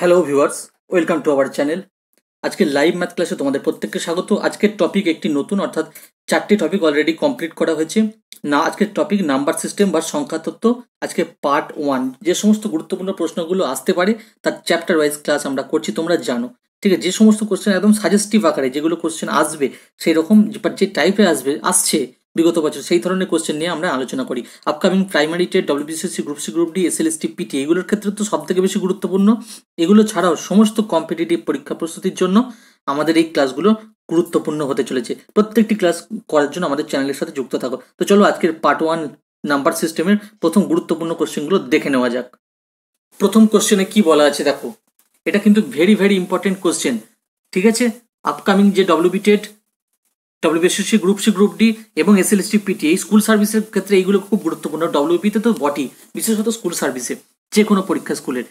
hello viewers welcome to our channel আজকে live math ক্লাসে তোমাদের প্রত্যেককে স্বাগত আজকের টপিক একটি নতুন অর্থাৎ চারটি টপিক অলরেডি কমপ্লিট করা হয়েছে না আজকের টপিক নাম্বার সিস্টেম বা সংখ্যা তত্ত্ব আজকে পার্ট ওয়ান যে সমস্ত গুরুত্বপূর্ণ প্রশ্নগুলো আসতে পারে তার চ্যাপ্টার ওয়াইজ ক্লাস আমরা করছি তোমরা জানো ঠিক আছে যে সমস্ত কোশ্চেন একদম সাজেস্টিভ আকারে যেগুলো কোশ্চেন আসবে সেই রকম যে টাইপে আসবে আসছে বিগত বছর সেই ধরনের কোয়েশ্চেন নিয়ে আমরা আলোচনা করি upcoming primary TET WBCC group C group D S ST PT এগুলোর ক্ষেত্রে তো সব থেকে বেশি গুরুত্বপূর্ণ এগুলো ছাড়াও সমস্ত কম্পিটিটিভ পরীক্ষা প্রস্তুতির জন্য আমাদের এই ক্লাসগুলো গুরুত্বপূর্ণ হতে চলেছে প্রত্যেকটি ক্লাস করার জন্য আমাদের চ্যানেলের সাথে যুক্ত থাকো তো চলো আজকের পার্ট ওয়ান নাম্বার সিস্টেমের প্রথম গুরুত্বপূর্ণ কোশ্চেনগুলো দেখে নেওয়া যাক প্রথম কোশ্চেনে কি বলা আছে দেখো এটা কিন্তু ভেরি ভেরি ইম্পর্টেন্ট কোশ্চেন ঠিক আছে আপকামিং যে WB TET WBSSC group C group D এবং এসটি পিটি এই স্কুল সার্ভিসের ক্ষেত্রে এইগুলো খুব গুরুত্বপূর্ণ ডব্লিউবিতে তো বটি বিশেষত স্কুল সার্ভিসে যে কোনো পরীক্ষা স্কুলের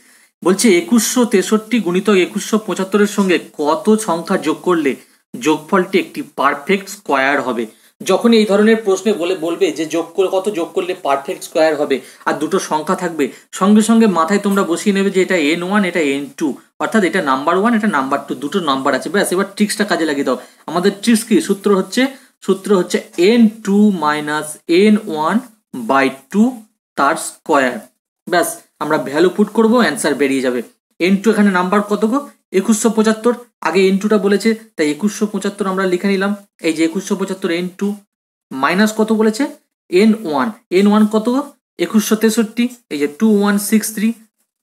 বলছে একুশশো তেষট্টি গুণিত একুশশো পঁচাত্তরের সঙ্গে কত সংখ্যা যোগ করলে যোগফলটি একটি পারফেক্ট স্কোয়ার হবে যখন এই ধরনের প্রশ্নে বলে বলবে যে যোগ করে কত যোগ করলে পারফেক্ট স্কোয়ার হবে আর দুটো সংখ্যা থাকবে সঙ্গে সঙ্গে মাথায় তোমরা বসিয়ে নেবে যে এটা এন ওয়ান এটা এন টু অর্থাৎ এটা নাম্বার ওয়ান এটা নাম্বার টু দুটো নাম্বার আছে ব্যাস এবার ট্রিক্সটা কাজে লাগিয়ে দাও আমাদের ট্রিক্স কি সূত্র হচ্ছে সূত্র হচ্ছে N two minus N one by two তার স্কোয়ার ব্যাস আমরা ভ্যালু পুট করবো অ্যান্সার বেরিয়ে যাবে এন টু এখানে নাম্বার কত গো একুশশো পঁচাত্তর আগে এন টুটা বলেছে তাই একুশশো পঁচাত্তর আমরা লিখে নিলাম এই যে একুশশো পঁচাত্তর এন টু মাইনাস কত বলেছে এন ওয়ান এন ওয়ান কত একুশশো তেষট্টি এই যে টু ওয়ান সিক্স থ্রি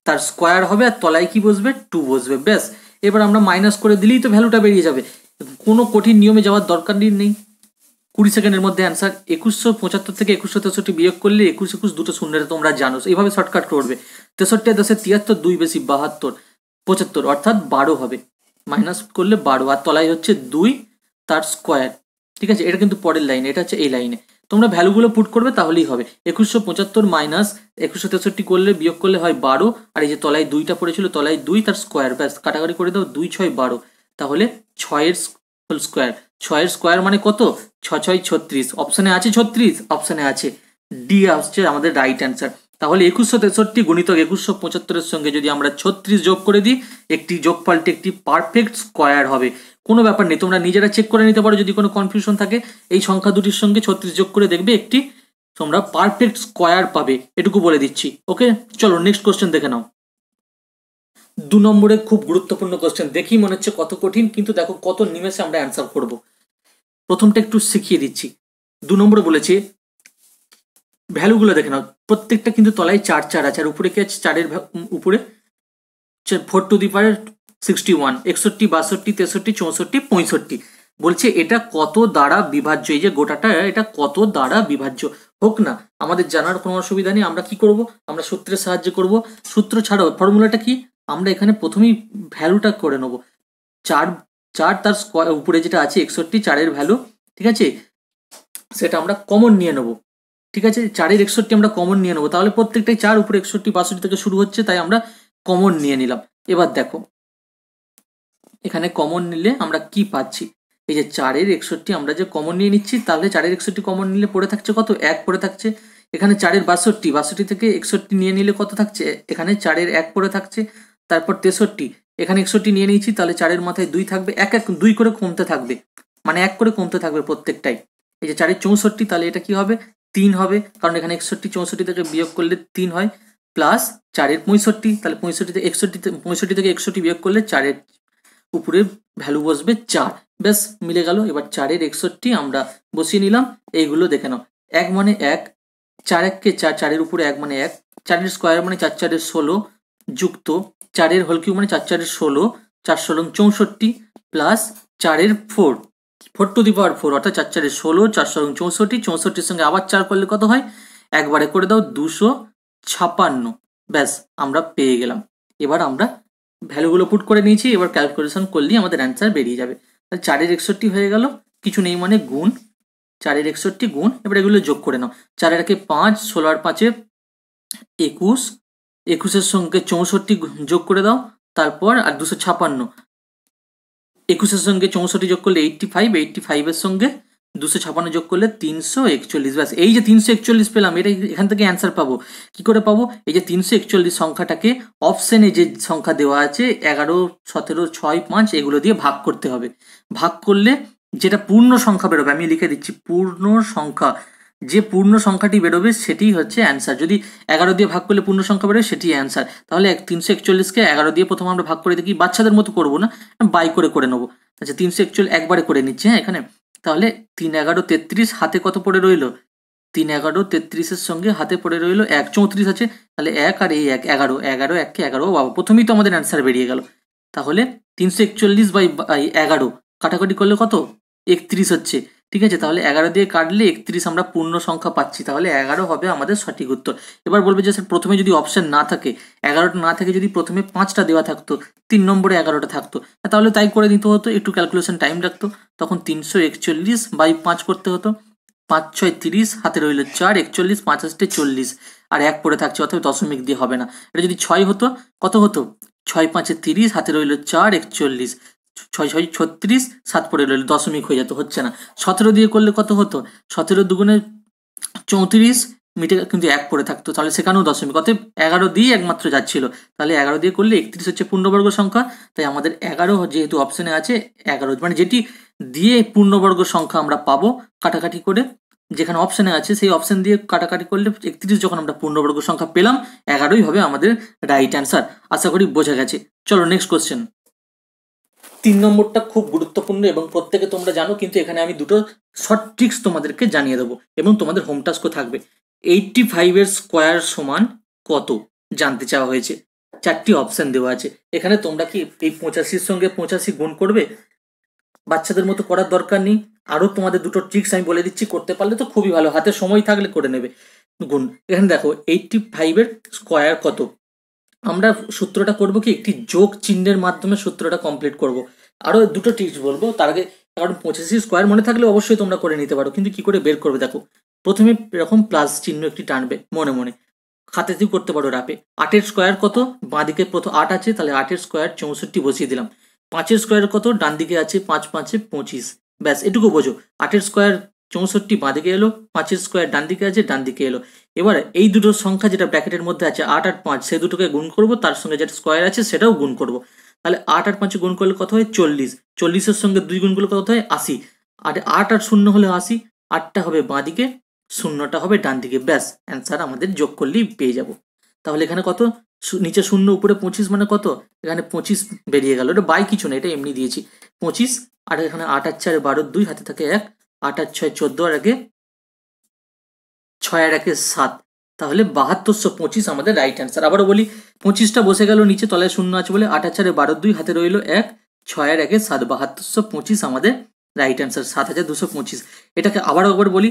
তার স্কোয়ার হবে আর তলায় কি বসবে টু বসবে ব্যাস এবার আমরা মাইনাস করে দিলেই তো ভ্যালুটা বেরিয়ে যাবে কোনো কঠিন নিয়মে যাওয়ার দরকার নেই কুড়ি সেকেন্ডের মধ্যে অ্যান্সার একুশশো পঁচাত্তর থেকে একুশশো তেষট্টি বিয়োগ করলে একুশ একুশ দুটো শূন্যের তোমরা জানো এইভাবে শর্টকাট করবে তেষট্টি দশে তিয়াত্তর দুই বেশি বাহাত্তর পঁচাত্তর অর্থাৎ বারো হবে মাইনাস করলে বারো আর তলায় হচ্ছে দুই তার স্কোয়ার ঠিক আছে এটা কিন্তু পরের লাইনে এটা হচ্ছে এই লাইনে তোমরা ভ্যালুগুলো পুট করবে তাহলেই হবে একুশশো পঁচাত্তর মাইনাস একুশশো তেষট্টি করলে বিয়োগ করলে হয় বারো আর এই যে তলায় দুইটা পড়েছিল তলায় দুই তার স্কোয়ার ব্যাস কাটাকাটি করে দাও দুই ছয় বারো তাহলে ছয়ের হোল স্কোয়ার ছয়ের স্কোয়ার মানে কত ছ ছয় ছত্রিশ অপশানে আছে ছত্রিশ অপশানে আছে ডি হচ্ছে আমাদের রাইট অ্যান্সার তাহলে একুশশো তেষট্টি গণিতক একুশশো পঁচাত্তরের সঙ্গে যদি আমরা ছত্রিশ যোগ করে দিই একটি পাল্টে একটি পারফেক্ট স্কোয়ার হবে কোনো ব্যাপার নেই তোমরা নিজেরা চেক করে নিতে পারো যদি কোনো কনফিউশন থাকে এই সংখ্যা দুটির সঙ্গে ছত্রিশ যোগ করে দেখবে একটি তোমরা পারফেক্ট স্কোয়ার পাবে এটুকু বলে দিচ্ছি ওকে চলো নেক্সট কোশ্চেন দেখে নাও দু নম্বরে খুব গুরুত্বপূর্ণ কোশ্চেন দেখি মনে হচ্ছে কত কঠিন কিন্তু দেখো কত নিমেষে আমরা অ্যান্সার করব প্রথমটা একটু শিখিয়ে দিচ্ছি দু নম্বরে বলেছে ভ্যালুগুলো দেখে নাও প্রত্যেকটা কিন্তু তলায় চার চার আছে আর উপরে কি আছে চারের উপরে four to the power sixty one একষট্টি বাষট্টি তেষট্টি চৌষট্টি পঁয়ষট্টি বলছে এটা কত দ্বারা বিভাজ্য এই যে গোটাটা এটা কত দ্বারা বিভাজ্য হোক না আমাদের জানার কোনো অসুবিধা নেই আমরা কি করব আমরা সূত্রের সাহায্য করব সূত্র ছাড়াও ফর্মুলাটা কি আমরা এখানে প্রথমেই ভ্যালুটা করে নেব চার চার তার স্কোয়ার উপরে যেটা আছে একষট্টি চারের ভ্যালু ঠিক আছে সেটা আমরা কমন নিয়ে নেব ঠিক আছে চারের একষট্টি আমরা কমন নিয়ে নেবো তাহলে প্রত্যেকটাই চার উপরে একষট্টি বাষট্টি থেকে শুরু হচ্ছে তাই আমরা কমন নিয়ে নিলাম এবার দেখো এখানে কমন নিলে আমরা কি পাচ্ছি এই যে চারের একষট্টি আমরা যে কমন নিয়ে নিচ্ছি তাহলে চারের একষট্টি কমন নিলে পড়ে থাকছে কত এক পড়ে থাকছে এখানে চারের বাষট্টি বাষট্টি থেকে একষট্টি নিয়ে নিলে কত থাকছে এখানে চারের এক পড়ে থাকছে তারপর তেষট্টি এখানে একষট্টি নিয়ে নিয়েছি তাহলে চারের মাথায় দুই থাকবে এক এক দুই করে কমতে থাকবে মানে এক করে কমতে থাকবে প্রত্যেকটাই এই যে চারের চৌষট্টি তাহলে এটা কি হবে তিন হবে কারণ এখানে একষট্টি চৌষট্টি থেকে বিয়োগ করলে তিন হয় প্লাস চারের পঁয়ষট্টি তাহলে পঁয়ষট্টি থেকে একষট্টি পঁয়ষট্টি থেকে একষট্টি বিয়োগ করলে চারের উপরে ভ্যালু বসবে চার ব্যাস মিলে গেল এবার চারের একষট্টি আমরা বসিয়ে নিলাম এইগুলো দেখে নাও এক মানে এক চার এককে চার চারের উপরে এক মানে এক চারের স্কোয়ার মানে চার চারের ষোলো যুক্ত চারের হলকিউ মানে চার চারের ষোলো চার ষোলো চৌষট্টি প্লাস চারের four four to the power four অর্থাৎ চার চারে ষোলো চারশো চৌষট্টি চৌষট্টির সঙ্গে আবার চার করলে কত হয় একবারে করে দাও দুশো ছাপান্ন ব্যাস আমরা পেয়ে গেলাম এবার আমরা ভ্যালুগুলো পুট করে নিয়েছি এবার ক্যালকুলেশন করলেই আমাদের অ্যান্সার বেরিয়ে যাবে তাহলে চারের একষট্টি হয়ে গেল কিছু নেই মানে গুণ চারের একষট্টি গুণ এবার এগুলো যোগ করে নাও চারের একে পাঁচ ষোলো আর পাঁচে একুশ একুশের সঙ্গে চৌষট্টি যোগ করে দাও তারপর আর দুশো ছাপান্ন একুশের সঙ্গে চৌষট্টি যোগ করলে এইট্টি ফাইভ এইট্টি ফাইভের সঙ্গে দুশো ছাপান্ন যোগ করলে তিনশো একচল্লিশ ব্যাস এই যে তিনশো একচল্লিশ পেলাম এটা এখান থেকে অ্যান্সার পাবো কি করে পাবো এই যে তিনশো একচল্লিশ সংখ্যাটাকে অপশানে যে সংখ্যা দেওয়া আছে এগারো সতেরো ছয় পাঁচ এগুলো দিয়ে ভাগ করতে হবে ভাগ করলে যেটা পূর্ণ সংখ্যা বেরোবে আমি লিখে দিচ্ছি পূর্ণ সংখ্যা যে পূর্ণ সংখ্যাটি বেরোবে সেটি হচ্ছে অ্যান্সার যদি এগারো দিয়ে ভাগ করলে পূর্ণ সংখ্যা বেরোবে সেটি অ্যান্সার তাহলে তিনশো একচল্লিশকে এগারো দিয়ে প্রথমে আমরা ভাগ করে দেখি বাচ্চাদের মতো করবো না বাই করে করে নেবো আচ্ছা তিনশো একচল্লিশ একবারে করে নিচ্ছে হ্যাঁ এখানে তাহলে তিন এগারো তেত্রিশ হাতে কত পড়ে রইল তিন এগারো তেত্রিশের সঙ্গে হাতে পড়ে রইল এক চৌত্রিশ আছে তাহলে এক আর এই এক এগারো এগারো এককে এগারো বাবা প্রথমেই তো আমাদের অ্যান্সার বেরিয়ে গেল তাহলে তিনশো একচল্লিশ বাই এগারো কাটাকাটি করলে কত একত্রিশ হচ্ছে ঠিক আছে তাহলে এগারো দিয়ে কাটলে একত্রিশ আমরা পূর্ণ সংখ্যা পাচ্ছি তাহলে এগারো হবে আমাদের সঠিক উত্তর এবার বলবে যে স্যার প্রথমে যদি অপশান না থাকে এগারোটা না থাকে যদি প্রথমে পাঁচটা দেওয়া থাকতো তিন নম্বরে এগারোটা থাকতো তাহলে তাই করে দিতে হতো একটু ক্যালকুলেশন টাইম লাগতো তখন তিনশো একচল্লিশ বাই পাঁচ করতে হতো পাঁচ ছয় তিরিশ হাতে রইল চার একচল্লিশ পাঁচ আসতে চল্লিশ আর এক পরে থাকছে অর্থাৎ দশমিক দিয়ে হবে না এটা যদি ছয় হতো কত হতো ছয় পাঁচে তিরিশ হাতে রইল চার একচল্লিশ ছয় ছয় ছত্রিশ সাত পড়ে রইল দশমিক হয়ে যেত হচ্ছে না সতেরো দিয়ে করলে কত হতো সতেরো দুগুণে চৌত্রিশ মিটে কিন্তু এক পড়ে থাকতো তাহলে সেখানেও দশমিক অতএব এগারো দিয়ে একমাত্র যাচ্ছিল তাহলে এগারো দিয়ে করলে একত্রিশ হচ্ছে পূর্ণবর্গ সংখ্যা তাই আমাদের এগারো যেহেতু অপশানে আছে এগারো মানে যেটি দিয়ে পূর্ণবর্গ সংখ্যা আমরা পাবো কাটাকাটি করে যেখানে অপশানে আছে সেই অপশান দিয়ে কাটাকাটি করলে একত্রিশ যখন আমরা পূর্ণবর্গ সংখ্যা পেলাম এগারোই হবে আমাদের রাইট অ্যান্সার আশা করি বোঝা গেছে চলো নেক্সট কোশ্চেন তিন নম্বরটা খুব গুরুত্বপূর্ণ এবং প্রত্যেকে তোমরা জানো কিন্তু এখানে আমি দুটো শর্ট ট্রিক্স তোমাদেরকে জানিয়ে দেবো এবং তোমাদের হোম টাস্কও থাকবে এইটটি ফাইভের স্কোয়ার সমান কত জানতে চাওয়া হয়েছে চারটি অপশান দেওয়া আছে এখানে তোমরা কি এই পঁচাশির সঙ্গে পঁচাশি গুণ করবে বাচ্চাদের মতো করার দরকার নেই আরও তোমাদের দুটো ট্রিক্স আমি বলে দিচ্ছি করতে পারলে তো খুবই ভালো হাতে সময় থাকলে করে নেবে গুণ এখানে দেখো এইটটি ফাইভের স্কোয়ার কত আমরা সূত্রটা করব কি একটি যোগ চিহ্নের মাধ্যমে সূত্রটা কমপ্লিট করব আরও দুটো টিপস বলবো তার আগে কারণ পঁচাশি স্কোয়ার মনে থাকলে অবশ্যই তোমরা করে নিতে পারো কিন্তু কি করে বের করবে দেখো প্রথমে এরকম প্লাস চিহ্ন একটি টানবে মনে মনে হাতেতেও করতে পারো রাপে আটের স্কোয়ার কত বাঁ দিকে প্রথম আট আছে তাহলে আটের স্কোয়ার চৌষট্টি বসিয়ে দিলাম পাঁচের স্কোয়ার কত ডান দিকে আছে পাঁচ পাঁচে পঁচিশ ব্যাস এটুকু বোঝো আটের স্কোয়ার চৌষট্টি বাঁদিকে এলো পাঁচের স্কোয়ার ডান দিকে আছে ডান দিকে এলো এবার এই দুটো সংখ্যা যেটা ব্র্যাকেটের মধ্যে আছে আট আট পাঁচ সেই দুটোকে গুণ করব তার সঙ্গে যেটা স্কোয়ার আছে সেটাও গুণ করব তাহলে আট আট পাঁচে গুণ করলে কত হয় চল্লিশ চল্লিশের সঙ্গে দুই গুণ করলে কত হয় আশি আর আট আর শূন্য হলে আশি আটটা হবে বাঁদিকে শূন্যটা হবে ডান দিকে ব্যাস অ্যান্সার আমাদের যোগ করলেই পেয়ে যাব তাহলে এখানে কত নিচে শূন্য উপরে পঁচিশ মানে কত এখানে পঁচিশ বেরিয়ে গেল এটা বাই কিছু না এটা এমনি দিয়েছি পঁচিশ আর এখানে আট আর চার বারো দুই হাতে থাকে এক আঠাশ ছয় চোদ্দো আর আগে ছয় আর আগে সাত তাহলে বাহাত্তরশো পঁচিশ আমাদের রাইট অ্যান্সার আবারও বলি পঁচিশটা বসে গেল নিচে তলায় শূন্য আছে বলে আট চারে বারো দুই হাতে রইল এক আর একে সাত বাহাত্তরশো পঁচিশ আমাদের রাইট অ্যান্সার সাত হাজার দুশো পঁচিশ এটাকে আবারও একবার বলি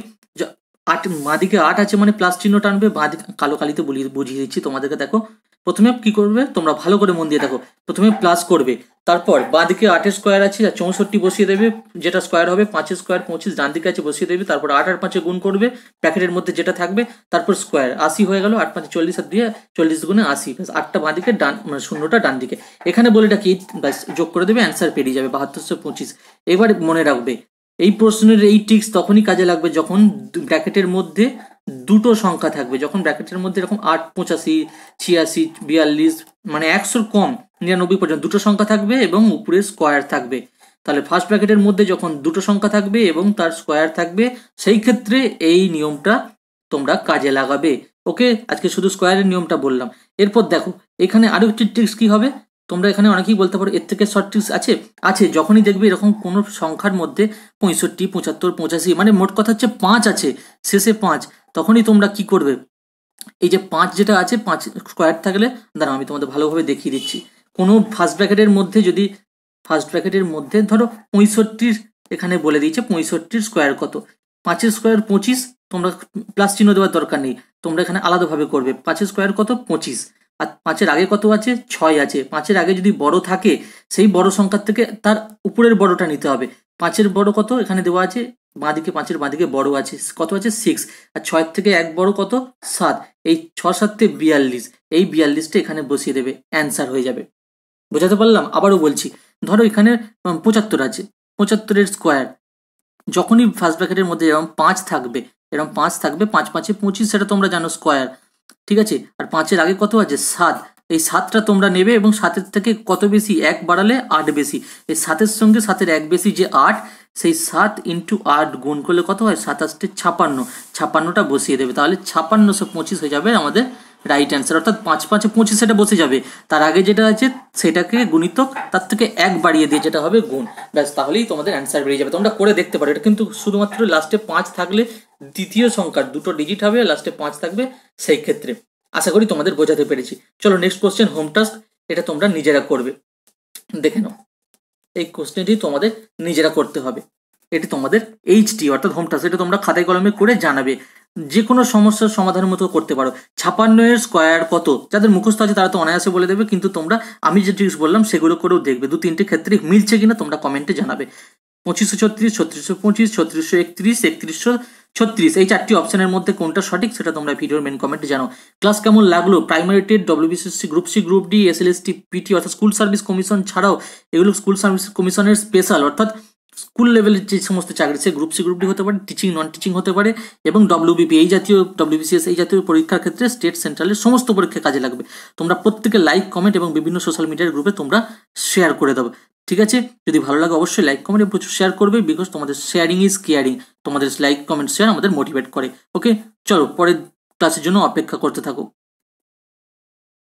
আট দিকে আট আছে মানে প্লাস চিহ্ন টানবে বাঁ কালো কালিতে বুঝিয়ে দিচ্ছি তোমাদেরকে দেখো প্রথমে কি করবে তোমরা ভালো করে মন দিয়ে দেখো প্রথমে প্লাস করবে তারপর বাঁদিকে আটের স্কোয়ার আছে চৌষট্টি বসিয়ে দেবে যেটা স্কোয়ার হবে পাঁচের স্কোয়ার পঁচিশ ডান দিকে আছে বসিয়ে দেবে তারপর আট আর পাঁচে গুণ করবে প্যাকেটের মধ্যে যেটা থাকবে তারপর স্কোয়ার আশি হয়ে গেল আট পাঁচে চল্লিশ আর দিয়ে চল্লিশ গুণে আশি ব্যাস আটটা বাঁদিকে ডান মানে শূন্যটা ডান দিকে এখানে বলে এটা কি ব্যাস যোগ করে দেবে অ্যান্সার পেরিয়ে যাবে বাহাত্তরশো পঁচিশ এবার মনে রাখবে এই প্রশ্নের এই ট্রিক্স তখনই কাজে লাগবে যখন ব্র্যাকেটের মধ্যে দুটো সংখ্যা থাকবে যখন ব্র্যাকেটের মধ্যে এরকম আট পঁচাশি ছিয়াশি বিয়াল্লিশ মানে একশোর কম নিরানব্বই পর্যন্ত দুটো সংখ্যা থাকবে এবং উপরে স্কোয়ার থাকবে তাহলে ফার্স্ট ব্র্যাকেটের মধ্যে যখন দুটো সংখ্যা থাকবে এবং তার স্কোয়ার থাকবে সেই ক্ষেত্রে এই নিয়মটা তোমরা কাজে লাগাবে ওকে আজকে শুধু স্কোয়ারের নিয়মটা বললাম এরপর দেখো এখানে আরও একটি ট্রিক্স কী হবে তোমরা এখানে অনেকেই বলতে পারো এর থেকে শর্ট ট্রিক্স আছে আছে যখনই দেখবে এরকম কোনো সংখ্যার মধ্যে পঁয়ষট্টি পঁচাত্তর পঁচাশি মানে মোট কথা হচ্ছে পাঁচ আছে শেষে পাঁচ তখনই তোমরা কি করবে এই যে পাঁচ যেটা আছে পাঁচ স্কোয়ার থাকলে দাঁড়াও আমি তোমাদের ভালোভাবে দেখিয়ে দিচ্ছি কোনো ফার্স্ট ব্র্যাকেটের মধ্যে যদি ফার্স্ট ব্র্যাকেটের মধ্যে ধরো পঁয়ষট্টির এখানে বলে দিয়েছে পঁয়ষট্টির স্কোয়ার কত পাঁচের স্কোয়ার পঁচিশ তোমরা প্লাস চিহ্ন দেওয়ার দরকার নেই তোমরা এখানে আলাদাভাবে করবে পাঁচের স্কোয়ার কত পঁচিশ আর পাঁচের আগে কত আছে ছয় আছে পাঁচের আগে যদি বড় থাকে সেই বড় সংখ্যার থেকে তার উপরের বড়টা নিতে হবে পাঁচের বড় কত এখানে দেওয়া আছে বাঁদিকে পাঁচের বাঁদিকে বড় আছে কত আছে সিক্স আর ছয়ের থেকে এক বড় কত সাত এই ছ সাতে বিয়াল্লিশ এই বিয়াল্লিশটা এখানে বসিয়ে দেবে অ্যান্সার হয়ে যাবে বোঝাতে পারলাম আবারও বলছি ধরো এখানে পঁচাত্তর আছে পঁচাত্তরের স্কোয়ার যখনই ফার্স্ট ব্র্যাকেটের মধ্যে এরকম পাঁচ থাকবে এরকম পাঁচ থাকবে পাঁচ পাঁচে পঁচিশ সেটা তোমরা জানো স্কোয়ার ঠিক আছে আর পাঁচের আগে কত আছে সাত এই সাতটা তোমরা নেবে এবং সাতের থেকে কত বেশি এক বাড়ালে আট বেশি এই সাতের সঙ্গে সাতের এক বেশি যে আট সেই সাত ইন্টু আট গুণ করলে কত হয় সাতাশটি ছাপান্ন ছাপান্নটা বসিয়ে দেবে তাহলে ছাপান্নশো পঁচিশ হয়ে যাবে আমাদের রাইট অ্যান্সার অর্থাৎ পাঁচ পাঁচে পঁচিশ সেটা বসে যাবে তার আগে যেটা আছে সেটাকে গুণিতক তার থেকে এক বাড়িয়ে দিয়ে যেটা হবে গুণ ব্যাস তাহলেই তোমাদের অ্যান্সার বেরিয়ে যাবে তোমরা করে দেখতে পারো এটা কিন্তু শুধুমাত্র লাস্টে পাঁচ থাকলে দ্বিতীয় সংখ্যার দুটো ডিজিট হবে লাস্টে পাঁচ থাকবে সেই ক্ষেত্রে আশা করি তোমাদের বোঝাতে পেরেছি চলো নেক্সট কোশ্চেন হোম টাস্ক এটা তোমরা নিজেরা করবে দেখে নাও এই কোশ্চেনটি তোমাদের নিজেরা করতে হবে এটি তোমাদের এইচটি অর্থাৎ হোম টাস্ক এটা তোমরা খাতায় কলমে করে জানাবে যে কোনো সমস্যার সমাধানের মতো করতে পারো ছাপান্ন এর স্কোয়ার কত যাদের মুখস্থ আছে তারা তো অনায়াসে বলে দেবে কিন্তু তোমরা আমি যে ট্রিক্স বললাম সেগুলো করেও দেখবে দু তিনটে ক্ষেত্রে মিলছে কিনা তোমরা কমেন্টে জানাবে পঁচিশশো ছত্রিশ ছত্রিশশো পঁচিশ ছত্রিশশো একত্রিশ একত্রিশশো ছত্রিশ এই চারটি অপশনের মধ্যে কোনটা সঠিক সেটা তোমরা ভিডিওর মেন কমেন্টে জানো ক্লাস কেমন লাগলো primary TET WBCC group C group D S L T PT অর্থাৎ স্কুল সার্ভিস কমিশন ছাড়াও এগুলো স্কুল সার্ভিস কমিশনের স্পেশাল অর্থাৎ স্কুল লেভেলের যে সমস্ত চাকরি সে গ্রুপ সি গ্রুপ ডি হতে পারে টিচিং নন টিচিং হতে পারে এবং ডব্লিউবিপি এই জাতীয় ডব্লিউবিসিএস এই জাতীয় পরীক্ষার ক্ষেত্রে স্টেট সেন্ট্রালের সমস্ত পরীক্ষা কাজে লাগবে তোমরা প্রত্যেকে লাইক কমেন্ট এবং বিভিন্ন সোশ্যাল মিডিয়ার গ্রুপে তোমরা শেয়ার করে দেবে ঠিক আছে যদি ভালো লাগে অবশ্যই লাইক কমেন্ট এবং প্রচুর শেয়ার করবে বিকজ তোমাদের শেয়ারিং ইজ কেয়ারিং তোমাদের লাইক কমেন্ট শেয়ার আমাদের মোটিভেট করে ওকে চলো পরের ক্লাসের জন্য অপেক্ষা করতে থাকো